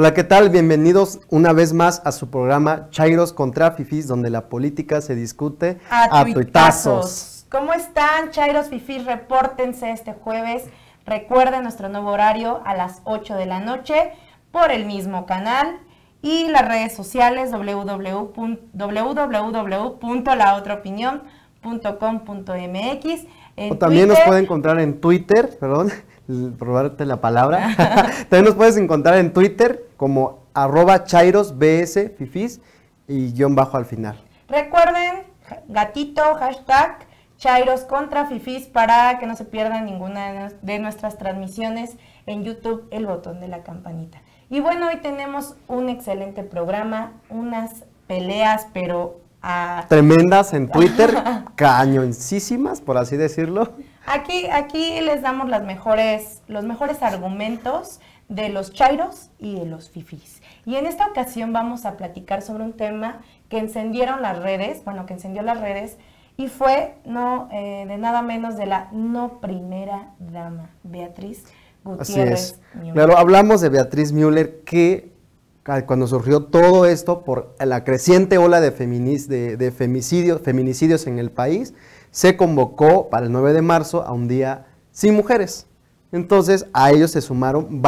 Hola, ¿qué tal? Bienvenidos una vez más a su programa Chairos contra Fifis, donde la política se discute a, tuitazos. ¿Cómo están, Chairos Fifis? Repórtense este jueves. Recuerden nuestro nuevo horario a las 8 de la noche por el mismo canal y las redes sociales www.laotraopinión.com.mx. también nos pueden encontrar en Twitter, perdón, probarte la palabra. También nos puedes encontrar en Twitter como arroba y guión bajo al final. Recuerden, gatito, hashtag chairos contra fifis para que no se pierdan ninguna de nuestras transmisiones en YouTube, el botón de la campanita. Y bueno, hoy tenemos un excelente programa, unas peleas, pero... Tremendas en Twitter, cañoncísimas, por así decirlo. Aquí, aquí les damos las mejores, los mejores argumentos de los chairos y de los fifis Y en esta ocasión vamos a platicar sobre un tema que encendieron las redes, bueno, que encendió las redes, y fue no, eh, de nada menos de la no primera dama, Beatriz Gutiérrez. Así es. Claro, hablamos de Beatriz Müller que cuando surgió todo esto por la creciente ola de, de, de feminicidios en el país, se convocó para el 9 de marzo a un día sin mujeres. Entonces a ellos se sumaron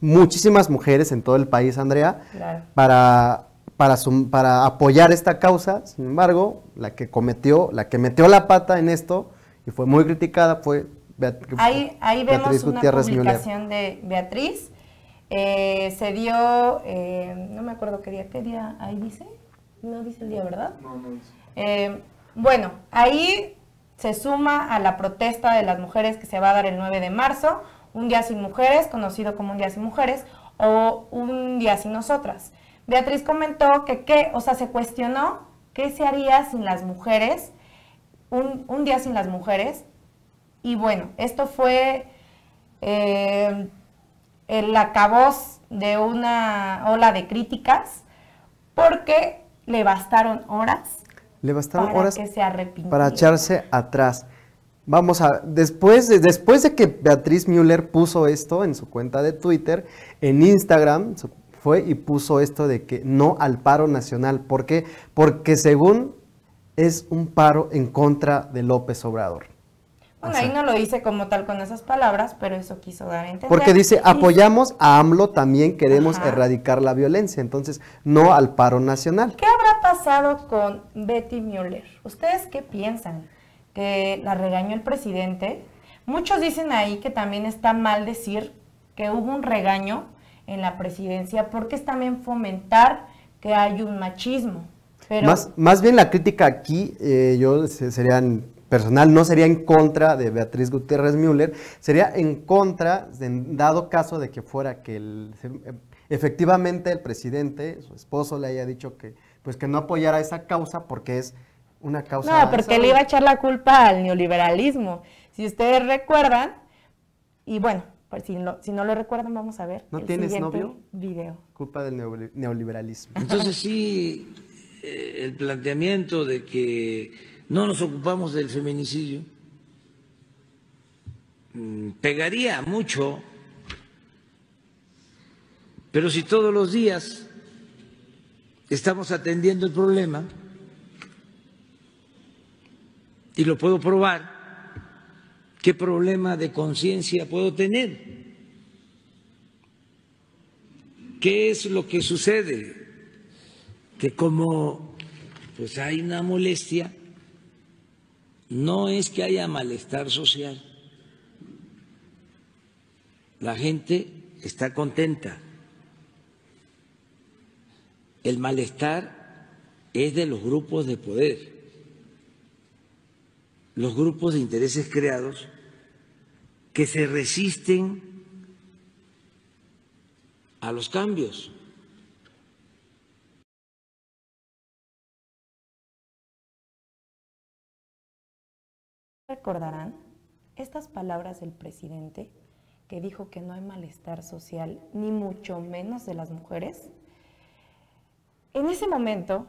muchísimas mujeres en todo el país, Andrea, para, apoyar esta causa. Sin embargo, la que cometió, la que metió la pata en esto y fue muy criticada fue ahí, ahí Beatriz vemos una publicación de Beatriz. Eh, se dio, eh, no me acuerdo qué día, ¿qué día ahí dice? No dice el día, ¿verdad? No, no dice. Eh, bueno, ahí se suma a la protesta de las mujeres que se va a dar el 9 de marzo, un día sin mujeres, conocido como un día sin mujeres, o un día sin nosotras. Beatriz comentó que, qué, o sea, se cuestionó qué se haría sin las mujeres, un, día sin las mujeres. Y bueno, esto fue eh, el acaboz de una ola de críticas porque le bastaron horas le bastaron para horas para echarse atrás. Vamos a, después de, después de que Beatriz Müller puso esto en su cuenta de Twitter, en Instagram fue y puso esto de que no al paro nacional. ¿Por qué? Porque según es un paro en contra de López Obrador. Bueno, ahí no lo dice como tal con esas palabras, pero eso quiso dar a entender. Porque dice, apoyamos a AMLO, también queremos erradicar la violencia, entonces no al paro nacional. ¿Qué habrá pasado con Betty Müller? ¿Ustedes qué piensan? ¿Que la regañó el presidente? Muchos dicen ahí que también está mal decir que hubo un regaño en la presidencia porque es también fomentar que hay un machismo. Pero... Más, más bien la crítica aquí, eh, yo sería personal no sería en contra de Beatriz Gutiérrez Müller, sería en contra, en dado caso de que fuera que efectivamente el presidente, su esposo, le haya dicho que pues que no apoyara esa causa porque es una causa... No, porque le iba a echar la culpa al neoliberalismo. Si ustedes recuerdan, y bueno, pues si, no, si no lo recuerdan, vamos a ver. ¿No el tienes novio? Video. Culpa del neoliberalismo. Entonces sí, eh, el planteamiento de que no nos ocupamos del feminicidio mm, pegaría mucho, pero si todos los días estamos atendiendo el problema y lo puedo probar, ¿qué problema de conciencia puedo tener? ¿Qué es lo que sucede? Que como pues hay una molestia, no es que haya malestar social. La gente está contenta el malestar es de los grupos de poder. Los grupos de intereses creados que se resisten a los cambios. Recordarán estas palabras del presidente que dijo que no hay malestar social, ni mucho menos de las mujeres. En ese momento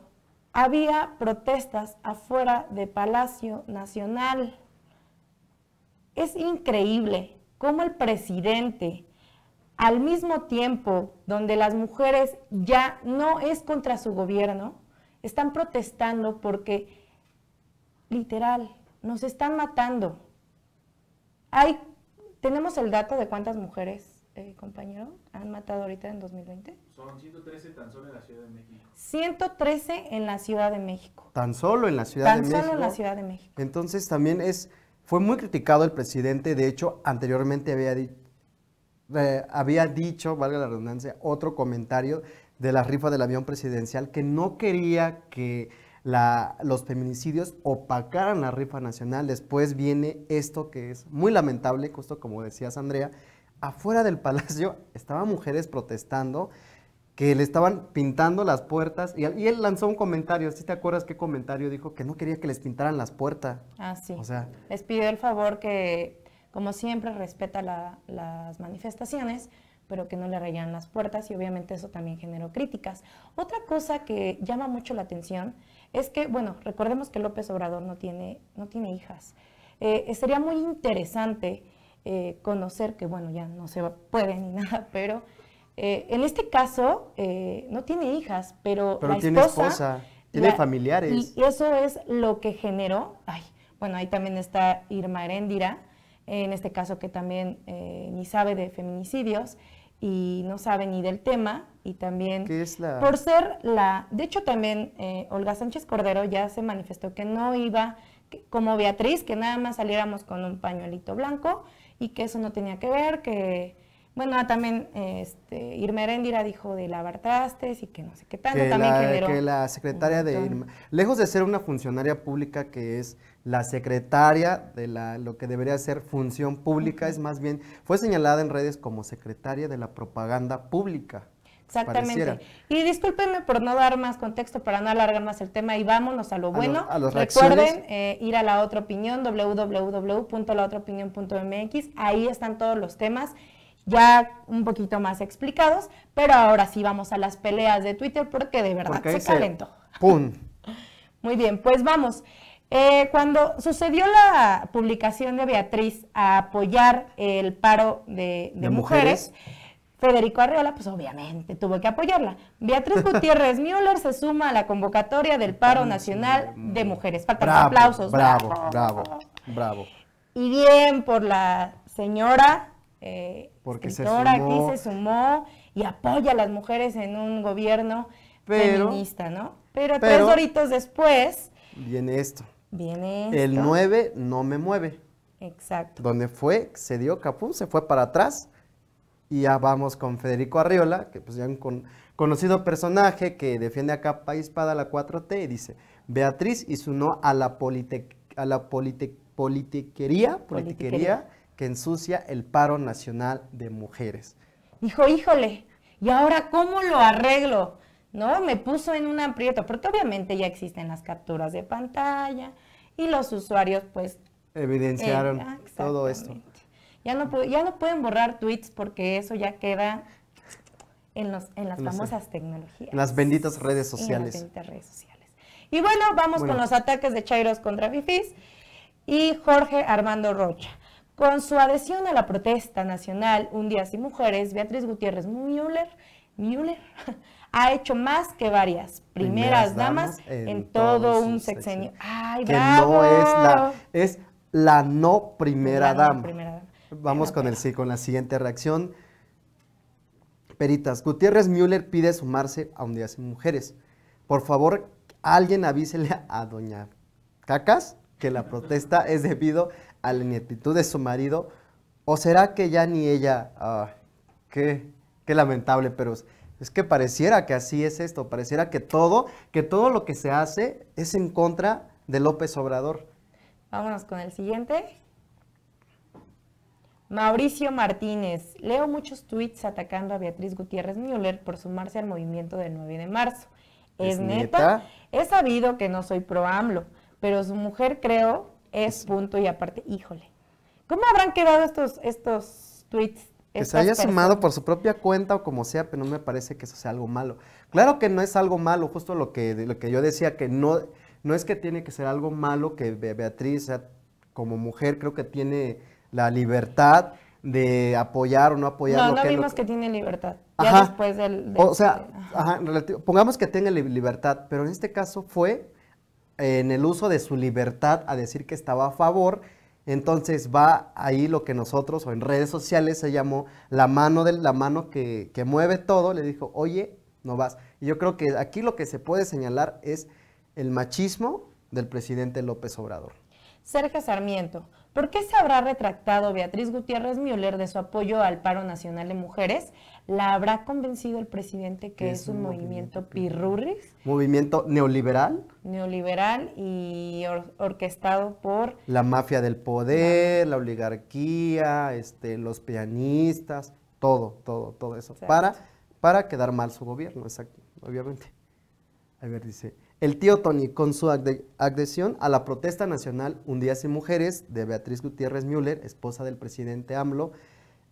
había protestas afuera de Palacio Nacional. Es increíble cómo el presidente, al mismo tiempo donde las mujeres ya no es contra su gobierno, están protestando porque literal nos están matando. Hay, tenemos el dato de cuántas mujeres eh, compañero, han matado ahorita en 2020? Son 113 tan solo en la Ciudad de México. 113 en la Ciudad de México. Tan solo en la Ciudad de México. Tan solo en la Ciudad de México. Entonces también es, fue muy criticado el presidente, de hecho anteriormente había, eh, había dicho, valga la redundancia, otro comentario de la rifa del avión presidencial que no quería que la, los feminicidios opacaran la rifa nacional. Después viene esto que es muy lamentable, justo como decías Andrea, afuera del palacio estaban mujeres protestando que le estaban pintando las puertas y, él lanzó un comentario, si te acuerdas qué comentario dijo? Que no quería que les pintaran las puertas. Ah, sí. sea, les pidió el favor que, como siempre, respeta las manifestaciones, pero que no le rayan las puertas y obviamente eso también generó críticas. Otra cosa que llama mucho la atención es que, bueno, recordemos que López Obrador no tiene, no tiene hijas. Eh, sería muy interesante eh, conocer, que bueno, ya no se puede ni nada, pero eh, en este caso eh, no tiene hijas, pero, la tiene esposa, tiene familiares. Y eso es lo que generó, ay, bueno, ahí también está Irma Arendira en este caso que también ni sabe de feminicidios y no sabe ni del tema y también por ser la de hecho también Olga Sánchez Cordero ya se manifestó que no iba como Beatriz que nada más saliéramos con un pañuelito blanco y que eso no tenía que ver, que, bueno, ah, también este, Irma dijo de lavar trastes y que no sé qué tanto que la, Que la secretaria de Irma, lejos de ser una funcionaria pública que es la secretaria de la, lo que debería ser función pública, es más bien, fue señalada en redes como secretaria de la propaganda pública. Exactamente. Y discúlpenme por no dar más contexto, para no alargar más el tema y vámonos a lo bueno. A los Recuerden eh, ir a la otra opinión, mx Ahí están todos los temas ya un poquito más explicados, pero ahora sí vamos a las peleas de Twitter porque de verdad se calentó. ¡Pum! Muy bien, pues vamos. Eh, cuando sucedió la publicación de Beatriz a apoyar el paro de, mujeres Federico Arriola, pues obviamente tuvo que apoyarla. Beatriz Gutiérrez Müller se suma a la convocatoria del Paro Nacional de Mujeres. Faltan aplausos. Bravo, bravo, bravo, Y bien por la señora, eh, Porque escritora, se sumó, aquí se sumó y apoya a las mujeres en un gobierno feminista, ¿no? Pero, tres horitos después... Viene esto. Viene esto. El 9 no me mueve. Exacto. Donde fue, se dio Capú, se fue para atrás y ya vamos con Federico Arriola, que pues ya un conocido personaje que defiende acá País espada la 4T y dice, Beatriz y su no a la, a la politiquería, politiquería que ensucia el paro nacional de mujeres. Dijo, híjole, ¿y ahora cómo lo arreglo? ¿No? Me puso en un aprieto, porque obviamente ya existen las capturas de pantalla y los usuarios pues... Evidenciaron eh, ah, todo esto. Ya no, ya no pueden borrar tweets porque eso ya queda en, los, en las famosas tecnologías. En las benditas redes sociales. En las redes sociales. Y bueno, vamos con los ataques de Chairos contra Bifis y Jorge Armando Rocha. Con su adhesión a la protesta nacional Un Día Sin Mujeres, Beatriz Gutiérrez Müller, Müller ha hecho más que varias primeras, damas, en, todo un sexenio. ¡Ay, que no es la, no primera dama. Vamos con el sí, con la siguiente reacción. Peritas, Gutiérrez Müller pide sumarse a un día sin mujeres. Por favor, alguien avísele a doña Cacas que la protesta es debido a la ineptitud de su marido. ¿O será que ya ni ella... Ah, qué, qué lamentable, pero es que pareciera que así es esto, pareciera que todo, que todo lo que se hace es en contra de López Obrador. Vámonos con el siguiente. Mauricio Martínez, leo muchos tweets atacando a Beatriz Gutiérrez Müller por sumarse al movimiento del 9 de marzo. ¿Es, neta? He sabido que no soy pro AMLO, pero su mujer creo es punto y aparte. Híjole, ¿cómo habrán quedado estos, estos tweets? Que se haya sumado por su propia cuenta o como sea, pero no me parece que eso sea algo malo. Claro que no es algo malo, justo lo que, lo que yo decía, que no, no es que tiene que ser algo malo que Beatriz, como mujer, creo que tiene la libertad de apoyar o no apoyar. No, que vimos que tiene libertad. Ya después del, O sea, pongamos que tiene libertad, pero en este caso fue en el uso de su libertad a decir que estaba a favor. Entonces va ahí lo que nosotros, o en redes sociales se llamó la mano de la mano que, que mueve todo, le dijo, oye, no vas. Y yo creo que aquí lo que se puede señalar es el machismo del presidente López Obrador. Sergio Sarmiento, ¿Por qué se habrá retractado Beatriz Gutiérrez Müller de su apoyo al paro nacional de mujeres? ¿La habrá convencido el presidente que es, un movimiento, pirrurris? ¿Movimiento neoliberal? Neoliberal y orquestado por... La mafia del poder, la, oligarquía, este, los pianistas, todo, todo, todo eso. Para, para quedar mal su gobierno, exacto, obviamente. A ver, dice, el tío Tony, con su adhesión a la protesta nacional Un Día Sin Mujeres de Beatriz Gutiérrez Müller, esposa del presidente AMLO,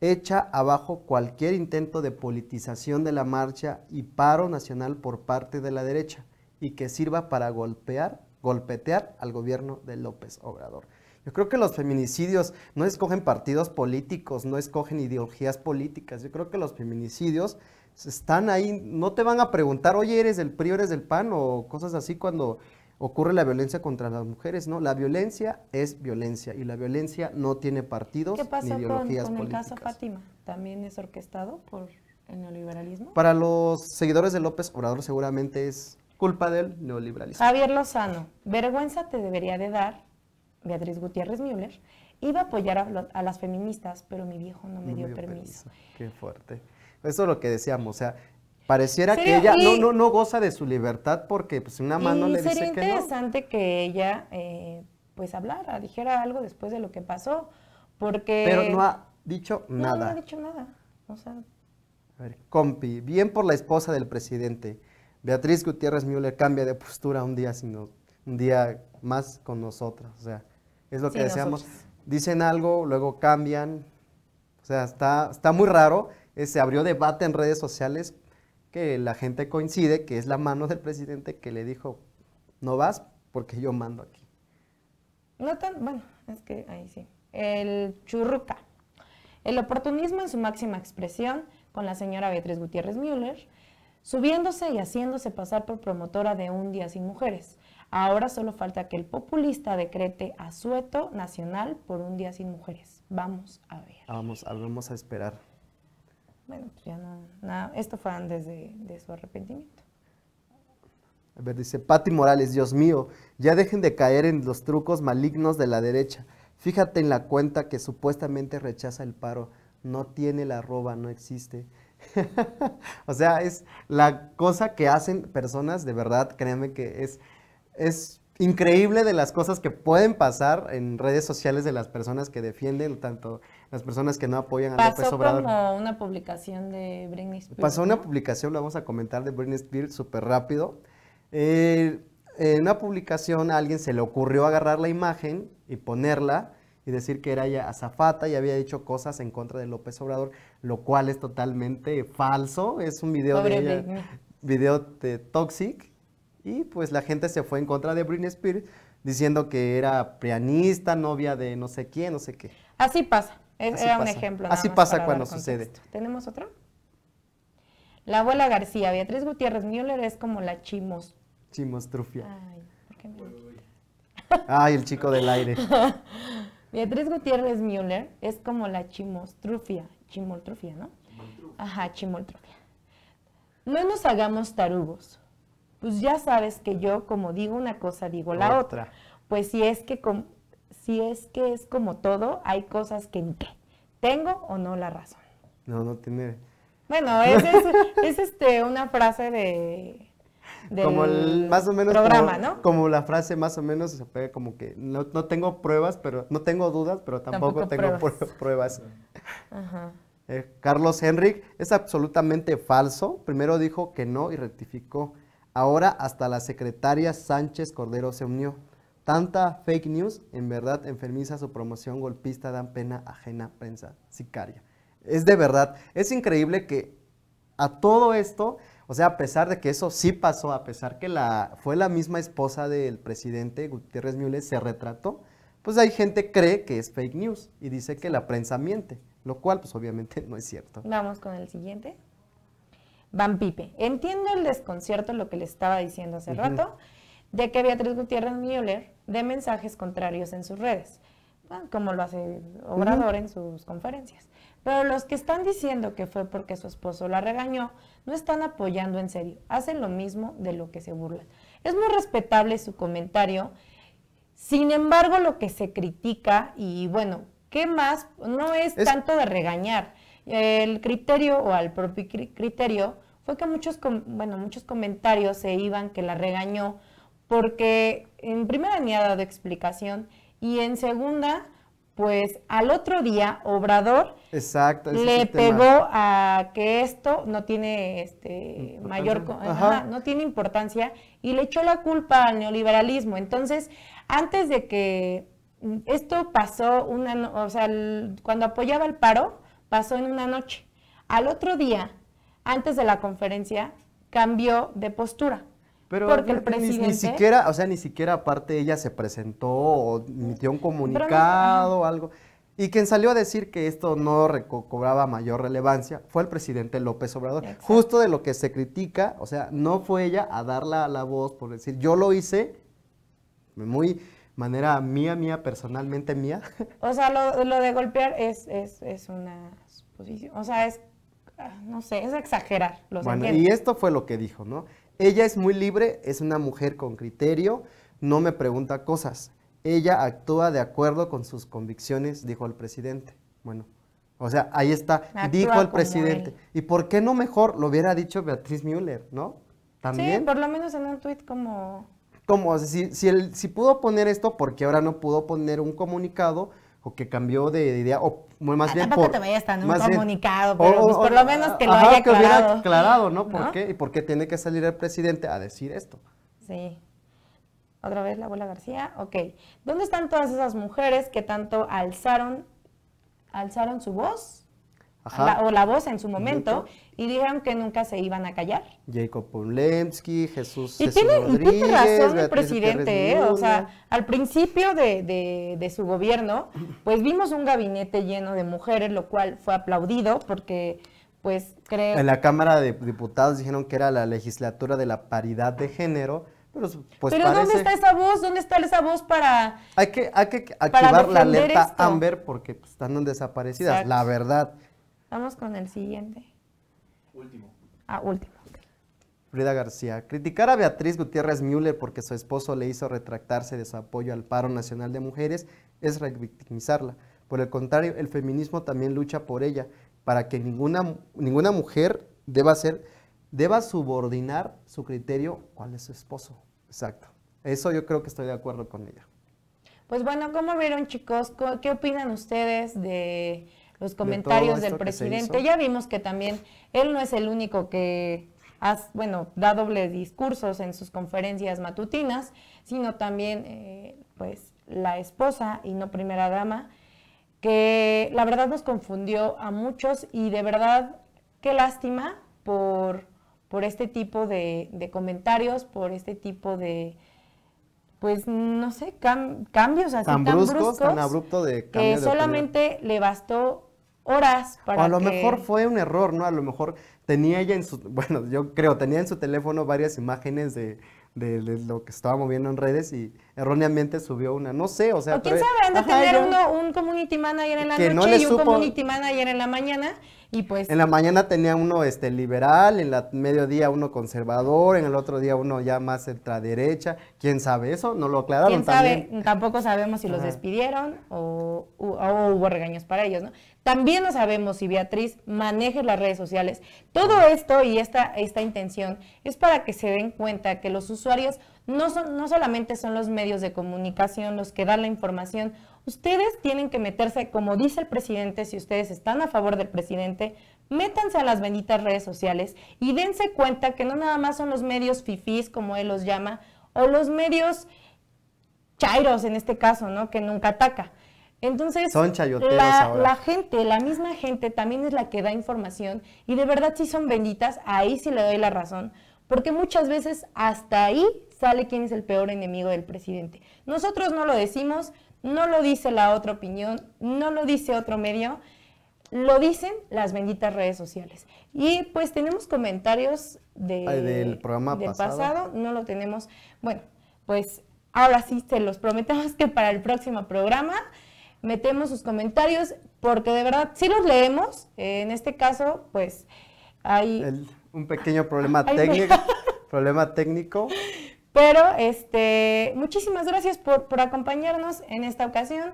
echa abajo cualquier intento de politización de la marcha y paro nacional por parte de la derecha y que sirva para golpear, golpetear al gobierno de López Obrador. Yo creo que los feminicidios no escogen partidos políticos, no escogen ideologías políticas. Yo creo que los feminicidios están ahí, no te van a preguntar, oye, eres del PRI, eres del PAN o cosas así cuando ocurre la violencia contra las mujeres, ¿no? La violencia es violencia y la violencia no tiene partidos ¿Qué pasó ideologías con, con el caso Fátima? ¿También es orquestado por el neoliberalismo? Para los seguidores de López Obrador seguramente es culpa del neoliberalismo. Javier Lozano, vergüenza te debería de dar, Beatriz Gutiérrez Müller, iba a apoyar a, las feministas, pero mi viejo no me dio, permiso. Qué fuerte. Eso es lo que decíamos, o sea, pareciera que ella no, no, goza de su libertad porque pues una mano le dice que no. Sería interesante que ella eh, pues hablara, dijera algo después de lo que pasó, porque... Pero no ha dicho nada. No, ha dicho nada, o A ver, compi, bien por la esposa del presidente. Beatriz Gutiérrez Müller cambia de postura un día, sino, un día más con nosotros, o sea, es lo que decíamos. Dicen algo, luego cambian, o sea, está, está muy raro eh, se abrió debate en redes sociales que la gente coincide que es la mano del presidente que le dijo, no vas porque yo mando aquí. No tan, bueno, es que ahí sí. El churruca. El oportunismo en su máxima expresión con la señora Beatriz Gutiérrez Müller, subiéndose y haciéndose pasar por promotora de un día sin mujeres. Ahora solo falta que el populista decrete asueto nacional por un día sin mujeres. Vamos a ver. Vamos, vamos a esperar bueno, pues ya no, nada. Esto fue antes de, su arrepentimiento. A ver, dice Pati Morales, Dios mío, ya dejen de caer en los trucos malignos de la derecha. Fíjate en la cuenta que supuestamente rechaza el paro. No tiene la arroba, no existe. o sea, es la cosa que hacen personas, de verdad, créanme que es, es increíble de las cosas que pueden pasar en redes sociales de las personas que defienden, tanto las personas que no apoyan a López Obrador. Pasó como una publicación de Britney Spears. Pasó una publicación, lo vamos a comentar, de Britney Spears súper rápido. Eh, en una publicación a alguien se le ocurrió agarrar la imagen y ponerla y decir que era ya azafata y había dicho cosas en contra de López Obrador, lo cual es totalmente falso. Es un video de ella, video de Toxic y pues la gente se fue en contra de Britney Spears diciendo que era pianista novia de no sé quién, no sé qué. Así pasa. Es, era un ejemplo. Así pasa cuando sucede. ¿Tenemos otro? La abuela García, Beatriz Gutiérrez Müller es como la chimos. Chimostrufia. Ay, el chico del aire. Beatriz Gutiérrez Müller es como la chimostrufia. Chimoltrufia, ¿no? Ajá, chimoltrufia. No nos hagamos tarugos pues ya sabes que yo como digo una cosa, digo la otra. Pues si es que si es que es como todo, hay cosas que ni ¿Tengo o no la razón? No, no tiene. Bueno, es, es, este, una frase de como más o menos programa, como, ¿no? Como la frase más o menos se pega como que no, tengo pruebas, pero no tengo dudas, pero tampoco, tengo pruebas. Eh, Carlos Henrik es absolutamente falso. Primero dijo que no y rectificó. Ahora hasta la secretaria Sánchez Cordero se unió. Tanta fake news, en verdad enfermiza su promoción golpista, dan pena ajena prensa sicaria. Es de verdad, es increíble que a todo esto, o sea, a pesar de que eso sí pasó, a pesar que la, fue la misma esposa del presidente Gutiérrez Müller, se retrató, pues hay gente que cree que es fake news y dice que la prensa miente, lo cual pues obviamente no es cierto. Vamos con el siguiente. Van Pipe. Entiendo el desconcierto, lo que le estaba diciendo hace rato, de que Beatriz Gutiérrez Müller dé mensajes contrarios en sus redes, como lo hace Obrador en sus conferencias. Pero los que están diciendo que fue porque su esposo la regañó, no están apoyando en serio, hacen lo mismo de lo que se burlan. Es muy respetable su comentario, sin embargo lo que se critica, y bueno, ¿qué más? No es... tanto de regañar, el criterio o al propio criterio fue que muchos, bueno, muchos comentarios se iban que la regañó porque en primera ni ha dado explicación y en segunda, pues al otro día Obrador le pegó a que esto no tiene este mayor no tiene importancia y le echó la culpa al neoliberalismo. Entonces, antes de que esto pasó una, o sea, cuando apoyaba el paro, pasó en una noche. Al otro día, antes de la conferencia, cambió de postura. Pero porque el presidente... Ni, siquiera, o sea, ni siquiera aparte ella se presentó o emitió un comunicado o algo. Y quien salió a decir que esto no cobraba mayor relevancia fue el presidente López Obrador. Justo de lo que se critica, o sea, no fue ella a dar la, la voz por decir, yo lo hice muy manera mía, mía, personalmente mía. O sea, lo, de golpear es, es, es una suposición. O sea, es, ah, no sé, es exagerar. Los bueno, y esto fue lo que dijo, ¿no? Ella es muy libre, es una mujer con criterio, no me pregunta cosas. Ella actúa de acuerdo con sus convicciones, dijo el presidente. Bueno, o sea, ahí está, dijo el presidente. ¿Y por qué no mejor lo hubiera dicho Beatriz Müller, no? ¿También? Sí, por lo menos en un tuit como ¿Cómo? Si, si, si pudo poner esto, porque ahora no pudo poner un comunicado o que cambió de, idea, o más ah, bien por, te vayas un comunicado, pero pues, por lo menos que lo haya aclarado. ¿no? ¿Por qué? ¿Y por qué tiene que salir el presidente a decir esto? Sí. Otra vez la abuela García, ok. ¿Dónde están todas esas mujeres que tanto alzaron, alzaron su voz o la voz en su momento, y dijeron que nunca se iban a callar. Jacob Jesús. Y tiene, razón el presidente, eh, o sea, al principio de, su gobierno, pues vimos un gabinete lleno de mujeres, lo cual fue aplaudido porque... Pues creo. En la Cámara de Diputados dijeron que era la legislatura de la paridad de género, pero, pues Pero ¿dónde está esa voz? ¿Dónde está esa voz para.? Hay que, hay que activar la alerta Amber porque pues, están desaparecidas, la verdad. Vamos con el siguiente. Último. Ah, último. Frida García, criticar a Beatriz Gutiérrez Müller porque su esposo le hizo retractarse de su apoyo al paro nacional de mujeres es revictimizarla. Por el contrario, el feminismo también lucha por ella, para que ninguna, ninguna mujer deba, ser, deba subordinar su criterio cuál es su esposo. Exacto. Eso yo creo que estoy de acuerdo con ella. Pues bueno, ¿cómo vieron chicos? ¿Qué opinan ustedes de los comentarios del presidente. Ya vimos que también él no es el único que has, bueno, da dobles discursos en sus conferencias matutinas, sino también eh, pues la esposa y no primera dama, que la verdad nos confundió a muchos y de verdad qué lástima por, por este tipo de, comentarios, por este tipo de, pues no sé, cambios así tan, bruscos, abrupto de que solamente le bastó horas para a lo mejor fue un error, ¿no? A lo mejor tenía ella en su, bueno, yo creo, tenía en su teléfono varias imágenes de, de, de lo que estaba moviendo en redes y erróneamente subió una, no sé, o sea. O quién sabe, anda de tener uno, un community manager en la noche y un community manager en la mañana y pues. En la mañana tenía uno este liberal, en la mediodía uno conservador, en el otro día uno ya más ultraderecha, quién sabe eso, no lo aclararon ¿Quién Sabe? Mm, tampoco sabemos si los despidieron o, hubo regaños para ellos, ¿no? También no sabemos si Beatriz maneje las redes sociales. Todo esto y esta, esta intención es para que se den cuenta que los usuarios no, no solamente son los medios de comunicación los que dan la información, ustedes tienen que meterse, como dice el presidente, si ustedes están a favor del presidente, métanse a las benditas redes sociales y dense cuenta que no nada más son los medios fifís, como él los llama, o los medios chairos en este caso, ¿no? Que nunca ataca. Entonces, son chayoteros la, la gente, la misma gente también es la que da información y de verdad sí son benditas, ahí sí le doy la razón, porque muchas veces hasta ahí sale quién es el peor enemigo del presidente. Nosotros no lo decimos, no lo dice la otra opinión, no lo dice otro medio, lo dicen las benditas redes sociales. Y pues tenemos comentarios del programa pasado. no lo tenemos. Bueno, pues ahora sí se los prometemos que para el próximo programa metemos sus comentarios, porque de verdad sí los leemos. en este caso, pues hay... un pequeño problema técnico. problema técnico. Pero este, muchísimas gracias por, acompañarnos en esta ocasión.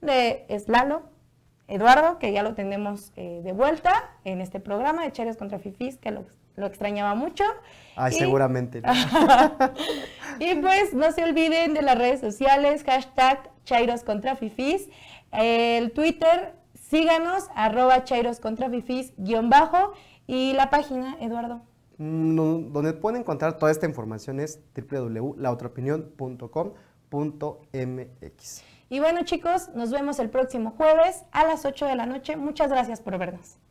De, eh, es Eduardo, que ya lo tenemos eh, de vuelta en este programa de Chairos contra Fifis, que lo, extrañaba mucho. Ay, seguramente. y pues no se olviden de las redes sociales, hashtag Chairos contra Fifis, el Twitter, síganos, arroba Chairos contra Fifis, guión bajo, y la página, Eduardo donde pueden encontrar toda esta información es www.laotropinión.com.mx. Y bueno chicos, nos vemos el próximo jueves a las 8 de la noche. Muchas gracias por vernos.